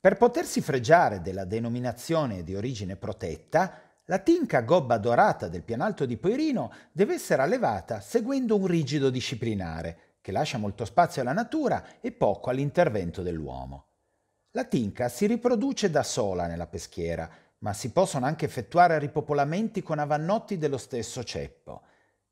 Per potersi fregiare della denominazione di origine protetta, la tinca gobba dorata del pianalto di Poirino deve essere allevata seguendo un rigido disciplinare, che lascia molto spazio alla natura e poco all'intervento dell'uomo. La tinca si riproduce da sola nella peschiera, ma si possono anche effettuare ripopolamenti con avannotti dello stesso ceppo.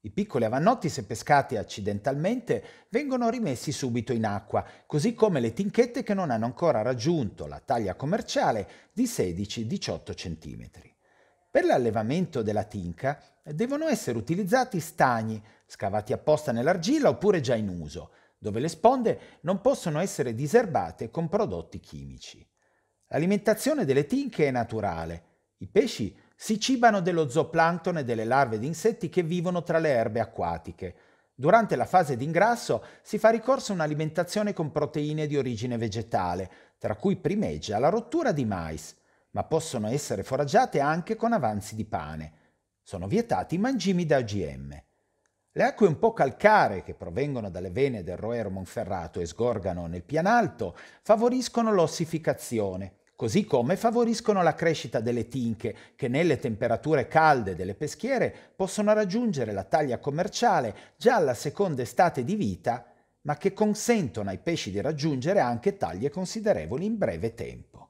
I piccoli avannotti, se pescati accidentalmente, vengono rimessi subito in acqua, così come le tinchette che non hanno ancora raggiunto la taglia commerciale di 16-18 cm. Per l'allevamento della tinca devono essere utilizzati stagni, scavati apposta nell'argilla oppure già in uso, dove le sponde non possono essere diserbate con prodotti chimici. L'alimentazione delle tinche è naturale. I pesci si cibano dello zooplancton e delle larve di insetti che vivono tra le erbe acquatiche. Durante la fase di ingrasso si fa ricorso a un'alimentazione con proteine di origine vegetale, tra cui primeggia la rottura di mais, ma possono essere foraggiate anche con avanzi di pane. Sono vietati i mangimi da OGM. Le acque un po' calcaree che provengono dalle vene del Roero Monferrato e sgorgano nel Pianalto favoriscono l'ossificazione, così come favoriscono la crescita delle tinche che nelle temperature calde delle peschiere possono raggiungere la taglia commerciale già alla seconda estate di vita, ma che consentono ai pesci di raggiungere anche taglie considerevoli in breve tempo.